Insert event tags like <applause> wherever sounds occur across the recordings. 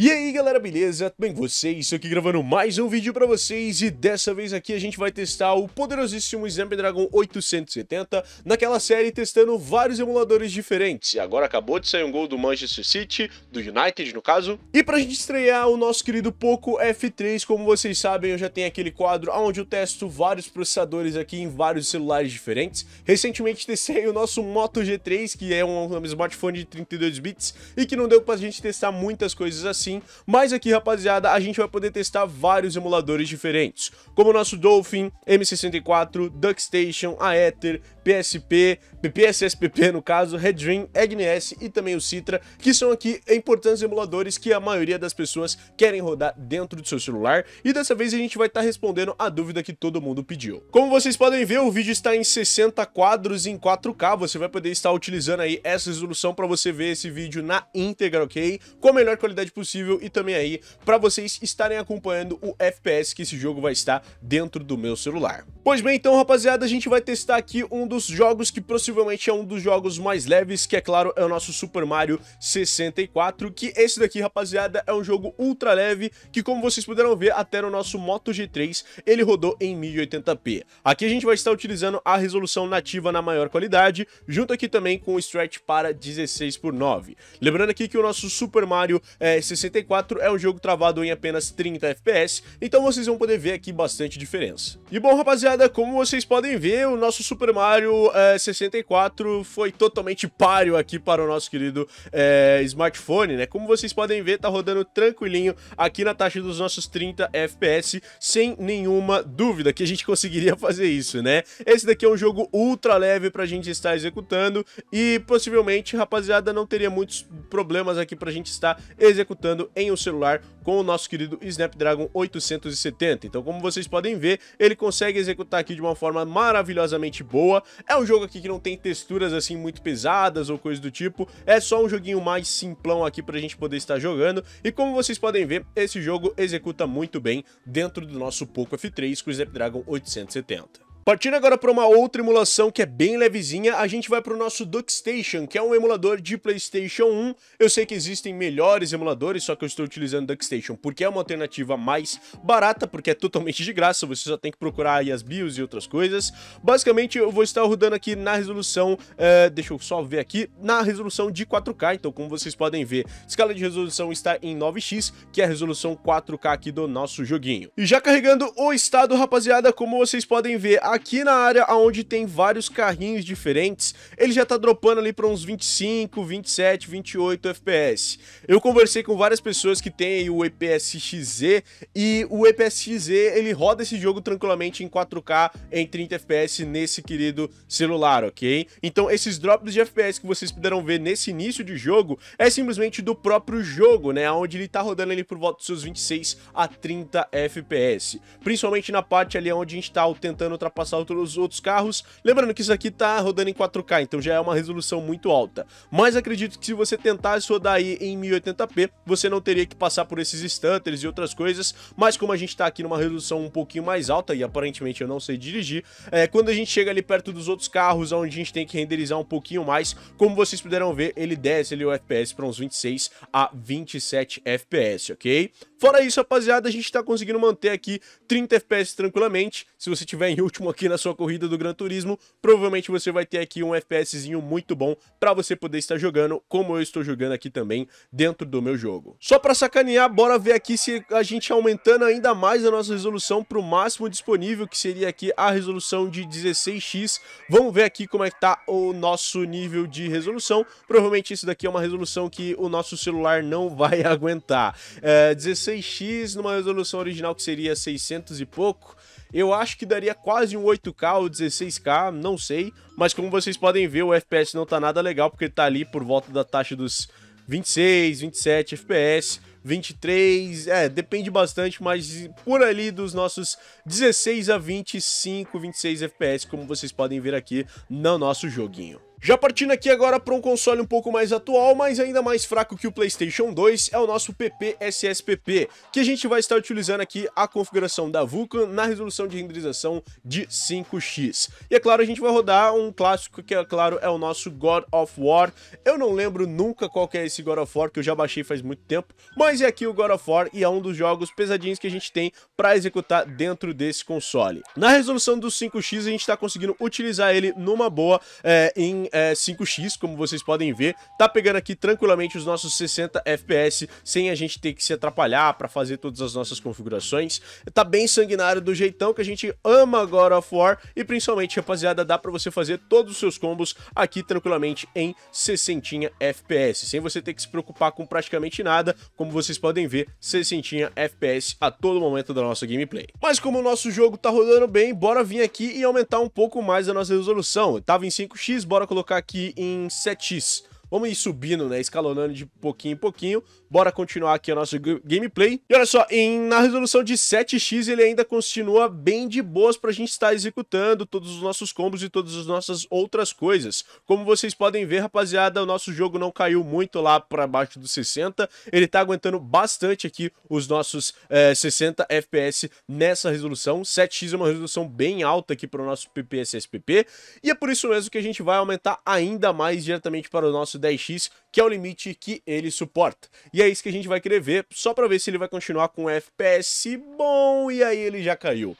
E aí galera, beleza? Tudo bem com vocês? Estou aqui gravando mais um vídeo pra vocês e dessa vez aqui a gente vai testar o poderosíssimo Snapdragon 870 naquela série testando vários emuladores diferentes. Agora acabou de sair um gol do Manchester City, do United no caso. E pra gente estrear o nosso querido Poco F3, como vocês sabem eu já tenho aquele quadro onde eu testo vários processadores aqui em vários celulares diferentes. Recentemente testei o nosso Moto G3, que é um, um smartphone de 32 bits e que não deu pra gente testar muitas coisas assim mas aqui, rapaziada, a gente vai poder testar vários emuladores diferentes, como o nosso Dolphin, M64, DuckStation, Aether, PSP, PPSSPP, no caso, Redream, EGNS e também o Citra, que são aqui importantes emuladores que a maioria das pessoas querem rodar dentro do seu celular, e dessa vez a gente vai estar tá respondendo a dúvida que todo mundo pediu. Como vocês podem ver, o vídeo está em 60 quadros em 4K, você vai poder estar utilizando aí essa resolução para você ver esse vídeo na íntegra, ok? Com a melhor qualidade possível e também aí para vocês estarem acompanhando o FPS que esse jogo vai estar dentro do meu celular. Pois bem, então rapaziada, a gente vai testar aqui um dos jogos que processou possivelmente é um dos jogos mais leves, que é claro, é o nosso Super Mario 64, que esse daqui, rapaziada, é um jogo ultra leve, que como vocês puderam ver, até no nosso Moto G3, ele rodou em 1080p. Aqui a gente vai estar utilizando a resolução nativa na maior qualidade, junto aqui também com o stretch para 16 por 9. Lembrando aqui que o nosso Super Mario é, eh, 64 é um jogo travado em apenas 30 FPS, então vocês vão poder ver aqui bastante diferença. E bom, rapaziada, como vocês podem ver, o nosso Super Mario é, eh, 64 64 foi totalmente páreo aqui para o nosso querido é, smartphone, né? Como vocês podem ver, tá rodando tranquilinho aqui na taxa dos nossos 30 FPS, sem nenhuma dúvida que a gente <laughs> conseguiria fazer isso, né? Esse daqui é um jogo ultra leve pra gente estar executando e possivelmente, rapaziada, não teria muitos problemas aqui pra gente estar executando em um celular com o nosso querido Snapdragon 870. Então, como vocês podem ver, ele consegue executar aqui de uma forma maravilhosamente boa. É um jogo aqui que não tem texturas assim muito pesadas ou coisa do tipo, é só um joguinho mais simplão aqui pra gente poder estar jogando. E como vocês podem ver, esse jogo executa muito bem dentro do nosso Poco F3 com o Snapdragon 870. Partindo agora para uma outra emulação que é bem levezinha, a gente vai para o nosso DuckStation, que é um emulador de PlayStation 1. Eu sei que existem melhores emuladores, só que eu estou utilizando o DuckStation porque é uma alternativa mais barata, porque é totalmente de graça, você só tem que procurar aí as BIOS e outras coisas. Basicamente, eu vou estar rodando aqui na resolução, é, deixa eu só ver aqui, na resolução de 4K, então como vocês podem ver, a escala de resolução está em 9x, que é a resolução 4K aqui do nosso joguinho. E já carregando o estado, rapaziada, como vocês podem ver, a aqui na área onde tem vários carrinhos diferentes, ele já tá dropando ali para uns 25, 27, 28 FPS. Eu conversei com várias pessoas que têm o epsxz e o epsxz ele roda esse jogo tranquilamente em 4K em 30 FPS nesse querido celular, ok? Então esses drops de FPS que vocês puderam ver nesse início de jogo é simplesmente do próprio jogo, né? Onde ele tá rodando ali por volta dos seus 26 a 30 FPS. Principalmente na parte ali onde a gente tá tentando ultrapassar ultrapassar pelos outros carros. Lembrando que isso aqui tá rodando em 4K, então já é uma resolução muito alta. Mas acredito que se você tentasse rodar aí em 1080p, você não teria que passar por esses stutters e outras coisas, mas como a gente tá aqui numa resolução um pouquinho mais alta, e aparentemente eu não sei dirigir, é, quando a gente chega ali perto dos outros carros, onde a gente tem que renderizar um pouquinho mais, como vocês puderam ver, ele desce ali o FPS para uns 26 a 27 FPS, ok? Fora isso, rapaziada, a gente tá conseguindo manter aqui 30 FPS tranquilamente. Se você tiver em último aqui na sua corrida do Gran Turismo, provavelmente você vai ter aqui um FPSzinho muito bom pra você poder estar jogando, como eu estou jogando aqui também dentro do meu jogo. Só pra sacanear, bora ver aqui se a gente aumentando ainda mais a nossa resolução pro máximo disponível, que seria aqui a resolução de 16x. Vamos ver aqui como é que tá o nosso nível de resolução. Provavelmente isso daqui é uma resolução que o nosso celular não vai <laughs> aguentar. É, 16 6X numa resolução original que seria 600 e pouco, eu acho que daria quase um 8K ou 16K, não sei. Mas como vocês podem ver, o FPS não tá nada legal, porque tá ali por volta da taxa dos 26, 27 FPS, 23, é, depende bastante, mas por ali dos nossos 16 a 25, 26 FPS, como vocês podem ver aqui no nosso joguinho. Já partindo aqui agora para um console um pouco mais atual, mas ainda mais fraco que o PlayStation 2, é o nosso PPSSPP, que a gente vai estar utilizando aqui a configuração da Vulkan na resolução de renderização de 5x. E é claro, a gente vai rodar um clássico que é claro é o nosso God of War. Eu não lembro nunca qual que é esse God of War, que eu já baixei faz muito tempo, mas é aqui o God of War e é um dos jogos pesadinhos que a gente tem para executar dentro desse console. Na resolução do 5x, a gente está conseguindo utilizar ele numa boa é, em é, 5x, como vocês podem ver. Tá pegando aqui tranquilamente os nossos 60 FPS, sem a gente ter que se atrapalhar para fazer todas as nossas configurações. Tá bem sanguinário do jeitão que a gente ama God of War e principalmente, rapaziada, dá para você fazer todos os seus combos aqui tranquilamente em 60 FPS, sem você ter que se preocupar com praticamente nada, como vocês podem ver, 60 FPS a todo momento da nossa gameplay. Mas como o nosso jogo tá rodando bem, bora vir aqui e aumentar um pouco mais a nossa resolução. Eu tava em 5x, bora colocar colocar aqui em setis. Vamos ir subindo, né? Escalonando de pouquinho em pouquinho. Bora continuar aqui o nosso gameplay. E olha só, em, na resolução de 7x ele ainda continua bem de boas pra gente estar executando todos os nossos combos e todas as nossas outras coisas. Como vocês podem ver, rapaziada, o nosso jogo não caiu muito lá pra baixo dos 60. Ele tá aguentando bastante aqui os nossos é, 60 FPS nessa resolução. 7x é uma resolução bem alta aqui pro nosso PPSSPP. E é por isso mesmo que a gente vai aumentar ainda mais diretamente para o nosso preço 10x, que é o limite que ele suporta. E é isso que a gente vai querer ver, só para ver se ele vai continuar com um FPS bom, e aí ele já caiu.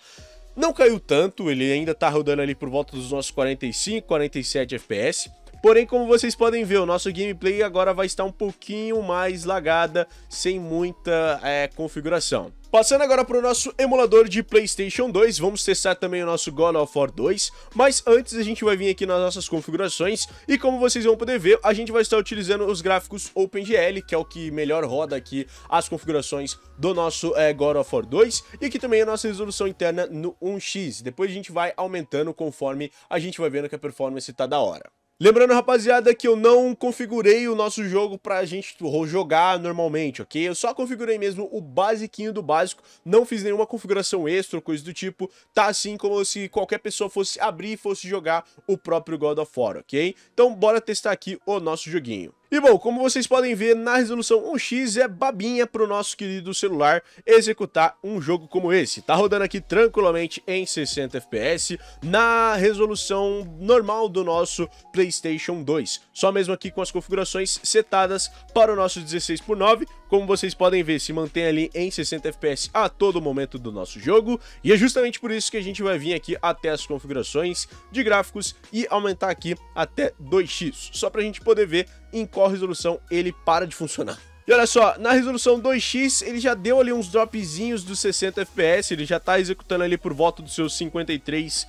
Não caiu tanto, ele ainda tá rodando ali por volta dos nossos 45, 47 FPS, Porém, como vocês podem ver, o nosso gameplay agora vai estar um pouquinho mais lagada, sem muita é, configuração. Passando agora para o nosso emulador de Playstation 2, vamos testar também o nosso God of War 2, mas antes a gente vai vir aqui nas nossas configurações e como vocês vão poder ver, a gente vai estar utilizando os gráficos OpenGL, que é o que melhor roda aqui as configurações do nosso é, God of War 2 e aqui também a nossa resolução interna no 1x, depois a gente vai aumentando conforme a gente vai vendo que a performance está da hora. Lembrando, rapaziada, que eu não configurei o nosso jogo pra gente jogar normalmente, ok? Eu só configurei mesmo o basiquinho do básico, não fiz nenhuma configuração extra, coisa do tipo, tá assim como se qualquer pessoa fosse abrir e fosse jogar o próprio God of War, ok? Então bora testar aqui o nosso joguinho. E bom, como vocês podem ver, na resolução 1x é babinha para o nosso querido celular executar um jogo como esse. Tá rodando aqui tranquilamente em 60 FPS na resolução normal do nosso PlayStation 2. Só mesmo aqui com as configurações setadas para o nosso 16 por 9 como vocês podem ver, se mantém ali em 60 FPS a todo momento do nosso jogo, e é justamente por isso que a gente vai vir aqui até as configurações de gráficos e aumentar aqui até 2x, só para a gente poder ver em qual resolução ele para de funcionar. E olha só, na resolução 2x ele já deu ali uns dropzinhos dos 60 FPS, ele já tá executando ali por volta dos seus 53,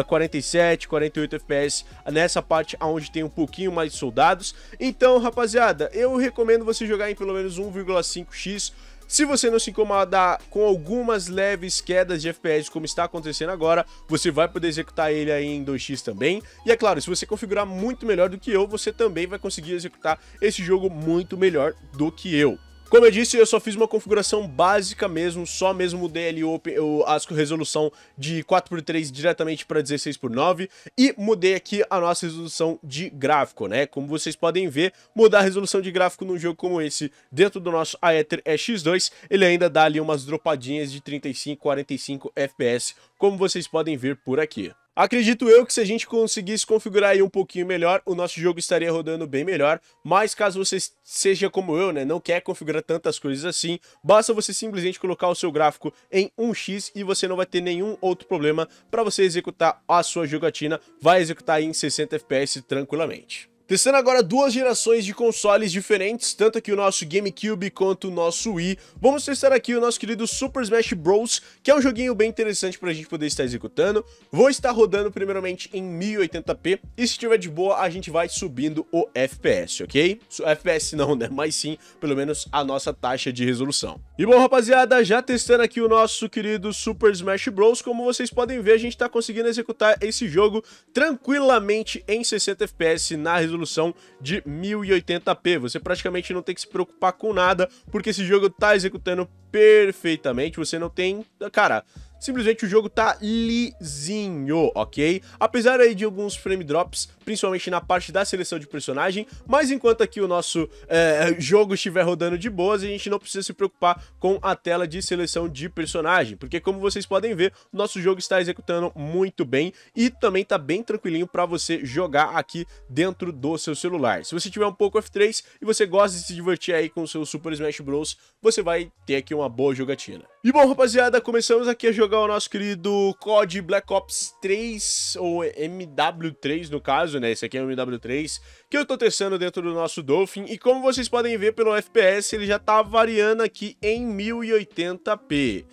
uh, 47, 48 FPS nessa parte onde tem um pouquinho mais de soldados. Então, rapaziada, eu recomendo você jogar em pelo menos 1,5x se você não se incomodar com algumas leves quedas de FPS, como está acontecendo agora, você vai poder executar ele aí em 2x também. E é claro, se você configurar muito melhor do que eu, você também vai conseguir executar esse jogo muito melhor do que eu. Como eu disse, eu só fiz uma configuração básica mesmo, só mesmo mudei ali o, o a resolução de 4x3 diretamente para 16x9 e mudei aqui a nossa resolução de gráfico, né? Como vocês podem ver, mudar a resolução de gráfico num jogo como esse dentro do nosso Aether EX2, ele ainda dá ali umas dropadinhas de 35, 45 FPS, como vocês podem ver por aqui. Acredito eu que se a gente conseguisse configurar aí um pouquinho melhor, o nosso jogo estaria rodando bem melhor, mas caso você seja como eu, né, não quer configurar tantas coisas assim, basta você simplesmente colocar o seu gráfico em 1x e você não vai ter nenhum outro problema para você executar a sua jogatina, vai executar em 60 FPS tranquilamente. Testando agora duas gerações de consoles diferentes, tanto aqui o nosso GameCube quanto o nosso Wii. Vamos testar aqui o nosso querido Super Smash Bros, que é um joguinho bem interessante para a gente poder estar executando. Vou estar rodando primeiramente em 1080p, e se tiver de boa, a gente vai subindo o FPS, ok? FPS não, né? <laughs> Mas sim, pelo menos a nossa taxa de resolução. E bom, rapaziada, já testando aqui o nosso querido Super Smash Bros, como vocês podem ver, a gente está conseguindo executar esse jogo tranquilamente em 60 FPS na resolução resolução de 1080p. Você praticamente não tem que se preocupar com nada, porque esse jogo tá executando perfeitamente. Você não tem, cara, simplesmente o jogo tá lisinho, ok? Apesar aí de alguns frame drops, principalmente na parte da seleção de personagem, mas enquanto aqui o nosso é, jogo estiver rodando de boas, a gente não precisa se preocupar com a tela de seleção de personagem, porque como vocês podem ver, o nosso jogo está executando muito bem e também tá bem tranquilinho para você jogar aqui dentro do seu celular. Se você tiver um pouco F3 e você gosta de se divertir aí com o seu Super Smash Bros, você vai ter aqui uma boa jogatina. E bom, rapaziada, começamos aqui a jogar jogar o nosso querido COD Black Ops 3, ou MW3 no caso, né? Esse aqui é o MW3, que eu tô testando dentro do nosso Dolphin. E como vocês podem ver pelo FPS, ele já tá variando aqui em 1080p.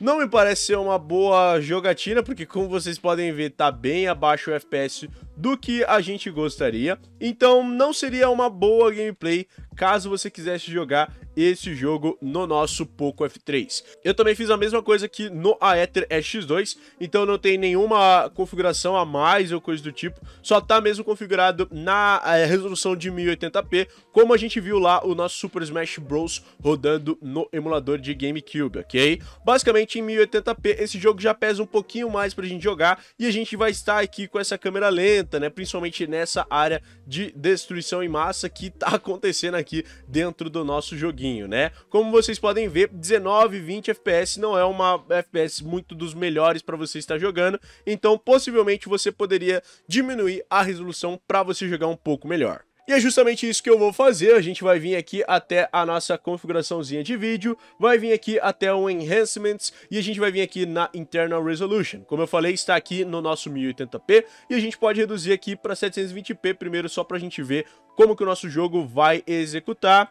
Não me parece ser uma boa jogatina, porque como vocês podem ver, tá bem abaixo o FPS do que a gente gostaria. Então não seria uma boa gameplay caso você quisesse jogar esse jogo no nosso Poco F3. Eu também fiz a mesma coisa aqui no Aether X2, então não tem nenhuma configuração a mais ou coisa do tipo, só tá mesmo configurado na eh, resolução de 1080p, como a gente viu lá o nosso Super Smash Bros rodando no emulador de GameCube, ok? Basicamente em 1080p esse jogo já pesa um pouquinho mais pra gente jogar e a gente vai estar aqui com essa câmera lenta, né? Principalmente nessa área de destruição em massa que tá <laughs> acontecendo aqui dentro do nosso joguinho, né? Como vocês podem ver, 19, 20 FPS não é uma FPS muito dos melhores para você estar jogando, então possivelmente você poderia diminuir a resolução para você jogar um pouco melhor. E é justamente isso que eu vou fazer, a gente vai vir aqui até a nossa configuraçãozinha de vídeo, vai vir aqui até o Enhancements e a gente vai vir aqui na Internal Resolution. Como eu falei, está aqui no nosso 1080p e a gente pode reduzir aqui para 720p primeiro só para a gente ver como que o nosso jogo vai executar.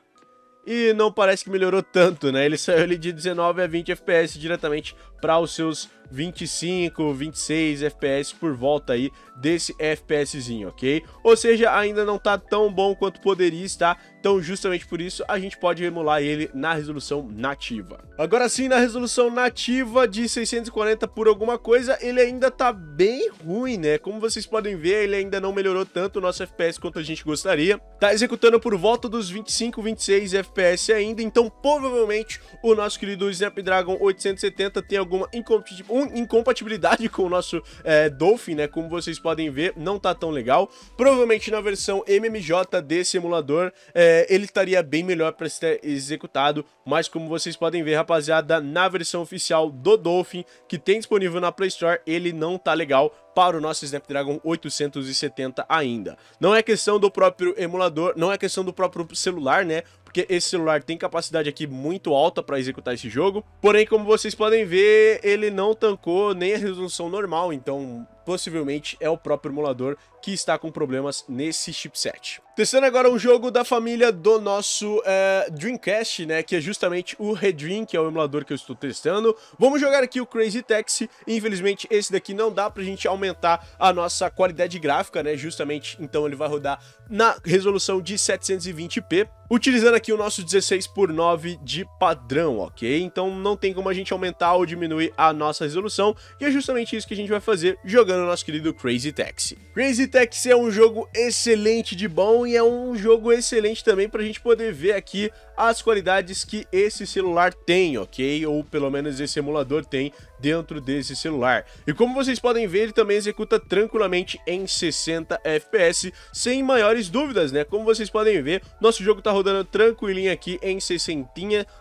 E não parece que melhorou tanto, né? Ele saiu ali de 19 a 20 FPS diretamente para os seus 25, 26 FPS por volta aí desse FPSzinho, ok? Ou seja, ainda não tá tão bom quanto poderia estar, então justamente por isso a gente pode emular ele na resolução nativa. Agora sim, na resolução nativa de 640 por alguma coisa, ele ainda tá bem ruim, né? Como vocês podem ver, ele ainda não melhorou tanto o nosso FPS quanto a gente gostaria. Tá executando por volta dos 25, 26 FPS ainda, então provavelmente o nosso querido Snapdragon 870 tem alguma incompatibilidade incompatibilidade com o nosso é, Dolphin, né? Como vocês podem ver, não tá tão legal. Provavelmente na versão MMJ desse emulador, é, ele estaria bem melhor para ser executado, mas como vocês podem ver, rapaziada, na versão oficial do Dolphin, que tem disponível na Play Store, ele não tá legal para o nosso Snapdragon 870 ainda. Não é questão do próprio emulador, não é questão do próprio celular, né? porque esse celular tem capacidade aqui muito alta para executar esse jogo. Porém, como vocês podem ver, ele não tancou nem a resolução normal, então possivelmente é o próprio emulador que está com problemas nesse chipset. Testando agora um jogo da família do nosso é, Dreamcast, né, que é justamente o Redream, que é o emulador que eu estou testando. Vamos jogar aqui o Crazy Taxi, infelizmente esse daqui não dá pra gente aumentar a nossa qualidade gráfica, né, justamente então ele vai rodar na resolução de 720p, utilizando aqui o nosso 16 por 9 de padrão, ok? Então não tem como a gente aumentar ou diminuir a nossa resolução, e é justamente isso que a gente vai fazer jogando jogando nosso querido Crazy Taxi. Crazy Taxi é um jogo excelente de bom e é um jogo excelente também para a gente poder ver aqui as qualidades que esse celular tem, ok? Ou pelo menos esse emulador tem dentro desse celular. E como vocês podem ver, ele também executa tranquilamente em 60 FPS, sem maiores dúvidas, né? Como vocês podem ver, nosso jogo tá rodando tranquilinho aqui em 60.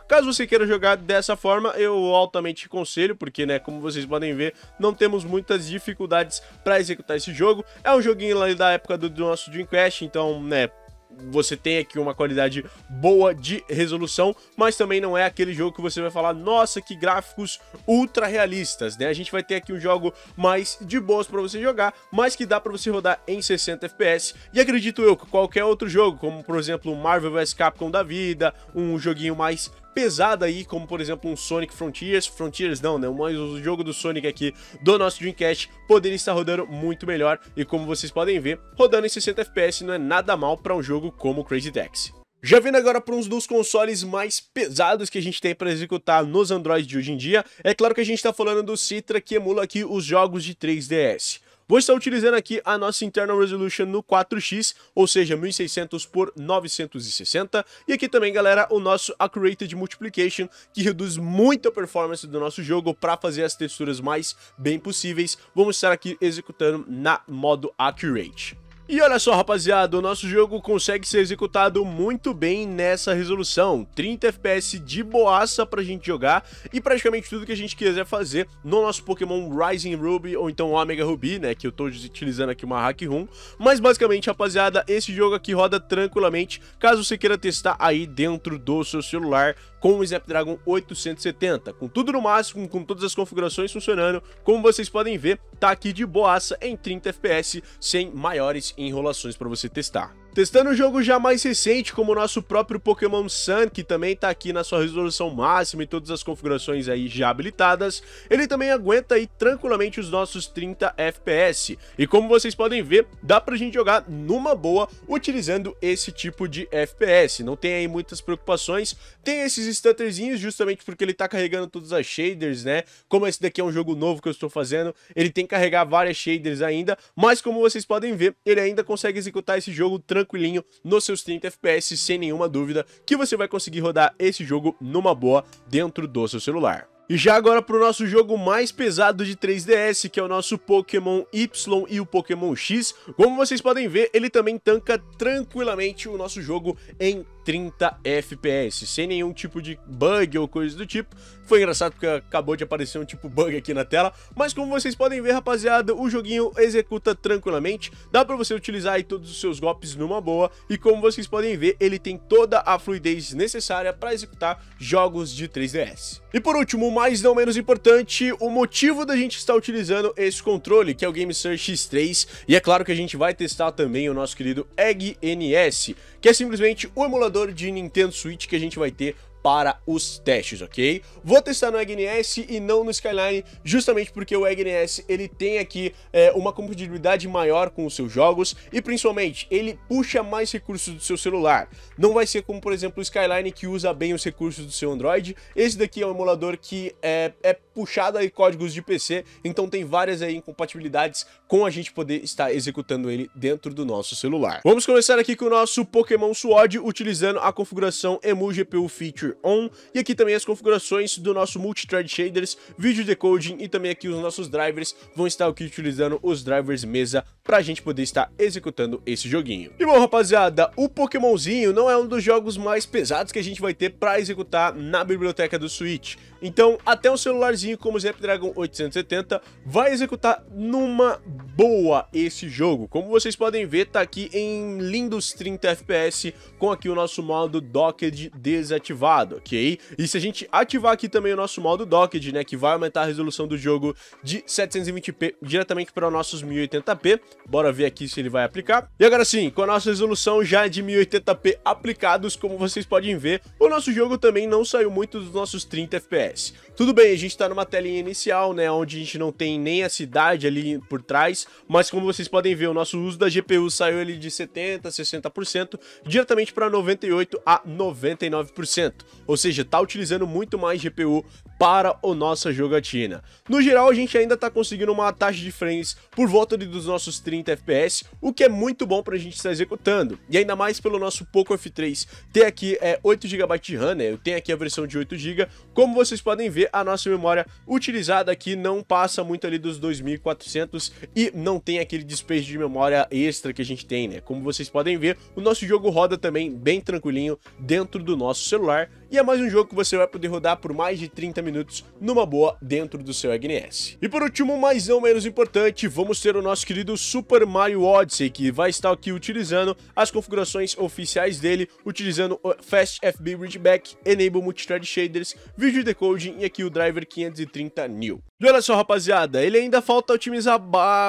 Caso você queira jogar dessa forma, eu altamente aconselho, porque, né, como vocês podem ver, não temos muitas dificuldades dificuldades para executar esse jogo. É um joguinho lá da época do, do nosso Dreamcast, então, né, você tem aqui uma qualidade boa de resolução, mas também não é aquele jogo que você vai falar, nossa, que gráficos ultra realistas, né? A gente vai ter aqui um jogo mais de boas para você jogar, mas que dá para você rodar em 60 FPS. E acredito eu que qualquer outro jogo, como por exemplo Marvel vs Capcom da vida, um joguinho mais pesada aí, como por exemplo um Sonic Frontiers, Frontiers não, né? Mas o jogo do Sonic aqui do nosso Dreamcast poderia estar rodando muito melhor e como vocês podem ver, rodando em 60 FPS não é nada mal para um jogo como Crazy Taxi. Já vindo agora para um dos consoles mais pesados que a gente tem para executar nos Androids de hoje em dia, é claro que a gente está falando do Citra que emula aqui os jogos de 3DS. Vou estar utilizando aqui a nossa Internal Resolution no 4x, ou seja, 1600 por 960. E aqui também, galera, o nosso Accurated Multiplication, que reduz muito a performance do nosso jogo para fazer as texturas mais bem possíveis. Vamos estar aqui executando na modo Accurate. E olha só, rapaziada, o nosso jogo consegue ser executado muito bem nessa resolução. 30 FPS de boaça pra gente jogar e praticamente tudo que a gente quiser fazer no nosso Pokémon Rising Ruby ou então Omega Ruby, né, que eu tô utilizando aqui uma hack room. Mas basicamente, rapaziada, esse jogo aqui roda tranquilamente, caso você queira testar aí dentro do seu celular com o Snapdragon 870. Com tudo no máximo, com todas as configurações funcionando, como vocês podem ver, tá aqui de boaça em 30 FPS, sem maiores enrolações para você testar. Testando um jogo já mais recente, como o nosso próprio Pokémon Sun, que também está aqui na sua resolução máxima e todas as configurações aí já habilitadas, ele também aguenta aí tranquilamente os nossos 30 FPS. E como vocês podem ver, dá pra gente jogar numa boa utilizando esse tipo de FPS. Não tem aí muitas preocupações, tem esses stutterzinhos justamente porque ele tá carregando todas as shaders, né? Como esse daqui é um jogo novo que eu estou fazendo, ele tem que carregar várias shaders ainda, mas como vocês podem ver, ele ainda consegue executar esse jogo tranquilamente tranquilinho nos seus 30 FPS, sem nenhuma dúvida, que você vai conseguir rodar esse jogo numa boa dentro do seu celular. E já agora para o nosso jogo mais pesado de 3DS, que é o nosso Pokémon Y e o Pokémon X, como vocês podem ver, ele também tanca tranquilamente o nosso jogo em 30 FPS, sem nenhum tipo de bug ou coisa do tipo. Foi engraçado porque acabou de aparecer um tipo bug aqui na tela, mas como vocês podem ver, rapaziada, o joguinho executa tranquilamente, dá pra você utilizar aí todos os seus golpes numa boa, e como vocês podem ver, ele tem toda a fluidez necessária para executar jogos de 3DS. E por último, mas não menos importante, o motivo da gente estar utilizando esse controle, que é o Game X3, e é claro que a gente vai testar também o nosso querido Egg NS, que é simplesmente o emulador emulador de Nintendo Switch que a gente vai ter para os testes, ok? Vou testar no EGNS e não no Skyline, justamente porque o EGNS ele tem aqui é, uma compatibilidade maior com os seus jogos e principalmente ele puxa mais recursos do seu celular. Não vai ser como, por exemplo, o Skyline que usa bem os recursos do seu Android. Esse daqui é um emulador que é, é puxada e códigos de PC, então tem várias aí incompatibilidades com a gente poder estar executando ele dentro do nosso celular. Vamos começar aqui com o nosso Pokémon Sword, utilizando a configuração Emu GPU Feature On, e aqui também as configurações do nosso Multithread Shaders, Video Decoding e também aqui os nossos drivers, vão estar aqui utilizando os drivers mesa pra gente poder estar executando esse joguinho. E bom, rapaziada, o Pokémonzinho não é um dos jogos mais pesados que a gente vai ter pra executar na biblioteca do Switch, então até um celularzinho assim como Snapdragon 870, vai executar numa boa esse jogo. Como vocês podem ver, tá aqui em lindos 30 FPS, com aqui o nosso modo docked desativado, ok? E se a gente ativar aqui também o nosso modo docked, né, que vai aumentar a resolução do jogo de 720p diretamente para os nossos 1080p, bora ver aqui se ele vai aplicar. E agora sim, com a nossa resolução já de 1080p aplicados, como vocês podem ver, o nosso jogo também não saiu muito dos nossos 30 FPS. Tudo bem, a gente tá numa uma telinha inicial, né, onde a gente não tem nem a cidade ali por trás, mas como vocês podem ver, o nosso uso da GPU saiu ali de 70%, 60%, diretamente para 98% a 99%, ou seja, tá utilizando muito mais GPU para a nossa jogatina. No geral, a gente ainda está conseguindo uma taxa de frames por volta dos nossos 30 FPS, o que é muito bom para a gente estar tá executando. E ainda mais pelo nosso Poco F3 ter aqui é, 8 GB de RAM, né? Eu tenho aqui a versão de 8 GB. Como vocês podem ver, a nossa memória utilizada aqui não passa muito ali dos 2400 e não tem aquele despejo de memória extra que a gente tem, né? Como vocês podem ver, o nosso jogo roda também bem tranquilinho dentro do nosso celular, e é mais um jogo que você vai poder rodar por mais de 30 minutos numa boa dentro do seu NES. E por último, mas não menos importante, vamos ter o nosso querido Super Mario Odyssey, que vai estar aqui utilizando as configurações oficiais dele, utilizando o Fast FB Readback, Enable Multithread Shaders, Video Decoding e aqui o Driver 530 New. E olha só, rapaziada, ele ainda falta otimizar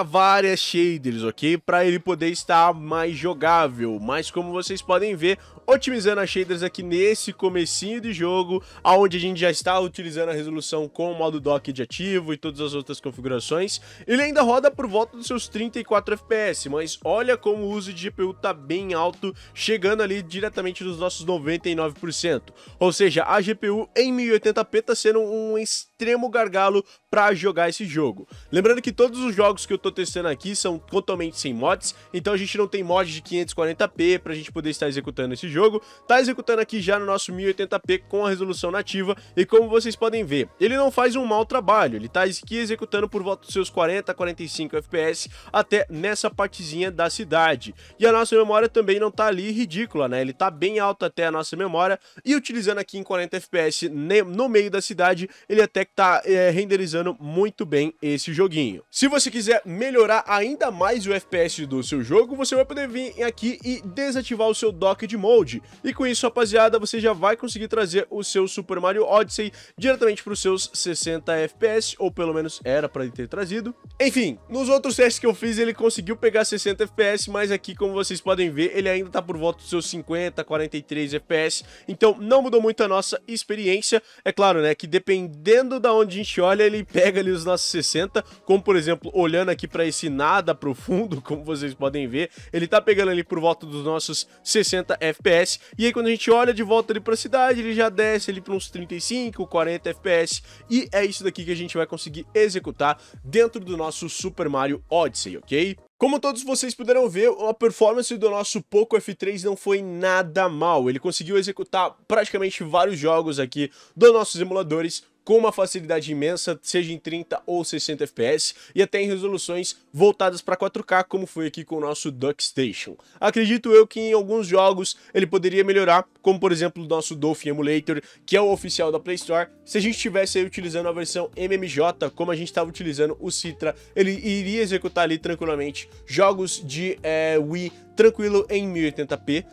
várias shaders, ok? Para ele poder estar mais jogável, mas como vocês podem ver, otimizando as shaders aqui nesse comecinho de jogo, aonde a gente já está utilizando a resolução com o modo dock de ativo e todas as outras configurações, ele ainda roda por volta dos seus 34 FPS, mas olha como o uso de GPU tá bem alto, chegando ali diretamente nos nossos 99%. Ou seja, a GPU em 1080p tá sendo um extremo gargalo para jogar esse jogo. Lembrando que todos os jogos que eu tô testando aqui são totalmente sem mods, então a gente não tem mod de 540p pra gente poder estar executando esse jogo. Tá executando aqui já no nosso 1080p com a resolução nativa e como vocês podem ver, ele não faz um mau trabalho, ele tá aqui executando por volta dos seus 40, 45 FPS até nessa partezinha da cidade. E a nossa memória também não tá ali ridícula, né? Ele tá bem alto até a nossa memória e utilizando aqui em 40 FPS no meio da cidade, ele até tá é, renderizando muito bem esse joguinho. Se você quiser melhorar ainda mais o FPS do seu jogo, você vai poder vir aqui e desativar o seu dock de molde. E com isso, rapaziada, você já vai conseguir trazer o seu Super Mario Odyssey diretamente para os seus 60 FPS, ou pelo menos era para ele ter trazido. Enfim, nos outros testes que eu fiz, ele conseguiu pegar 60 FPS, mas aqui, como vocês podem ver, ele ainda tá por volta dos seus 50, 43 FPS. Então, não mudou muito a nossa experiência. É claro, né, que dependendo da onde a gente olha, ele pega ali os nossos 60, como por exemplo, olhando aqui para esse nada profundo, <laughs> como vocês podem ver, ele tá pegando ali por volta dos nossos 60 FPS, e aí quando a gente olha de volta ali para a cidade, ele já desce ali para uns 35, 40 FPS, e é isso daqui que a gente vai conseguir executar dentro do nosso Super Mario Odyssey, ok? Como todos vocês puderam ver, a performance do nosso Poco F3 não foi nada mal. Ele conseguiu executar praticamente vários jogos aqui dos nossos emuladores com uma facilidade imensa, seja em 30 ou 60 FPS, e até em resoluções voltadas para 4K, como foi aqui com o nosso DuckStation. Acredito eu que em alguns jogos ele poderia melhorar, como por exemplo o nosso Dolphin Emulator, que é o oficial da Play Store. Se a gente estivesse utilizando a versão MMJ, como a gente estava utilizando o Citra, ele iria executar ali tranquilamente jogos de é, Wii tranquilo em 1080p,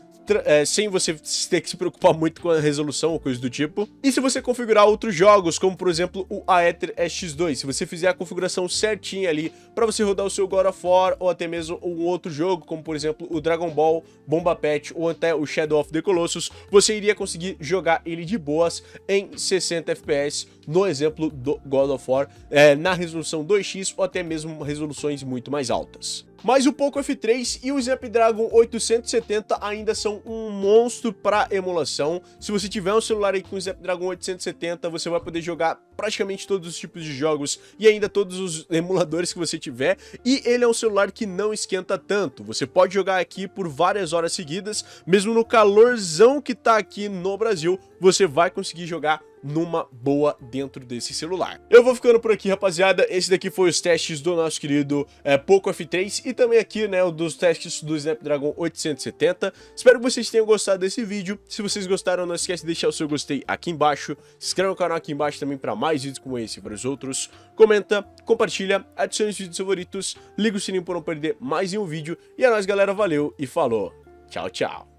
é, sem você ter que se preocupar muito com a resolução ou coisa do tipo. E se você configurar outros jogos, como por exemplo o Aether X2, se você fizer a configuração certinha ali para você rodar o seu God of War ou até mesmo um outro jogo, como por exemplo o Dragon Ball, Bomba Pet ou até o Shadow of the Colossus, você iria conseguir jogar ele de boas em 60 FPS, no exemplo do God of War, é, na resolução 2x ou até mesmo resoluções muito mais altas. Mas o Poco F3 e o Snapdragon 870 ainda são um monstro para emulação. Se você tiver um celular aí com Snapdragon 870, você vai poder jogar praticamente todos os tipos de jogos e ainda todos os <laughs> emuladores que você tiver. E ele é um celular que não esquenta tanto. Você pode jogar aqui por várias horas seguidas, mesmo no calorzão que tá aqui no Brasil, você vai conseguir jogar numa boa dentro desse celular. Eu vou ficando por aqui, rapaziada. Esse daqui foi os testes do nosso querido é, Poco F3 e também aqui, né, dos testes do Snapdragon 870. Espero que vocês tenham gostado desse vídeo. Se vocês gostaram, não esquece de deixar o seu gostei aqui embaixo. Se inscreva no canal aqui embaixo também para mais vídeos como esse e para os outros. Comenta, compartilha, adicione os vídeos favoritos, liga o sininho para não perder mais um vídeo. E é nóis, galera. Valeu e falou. Tchau, tchau.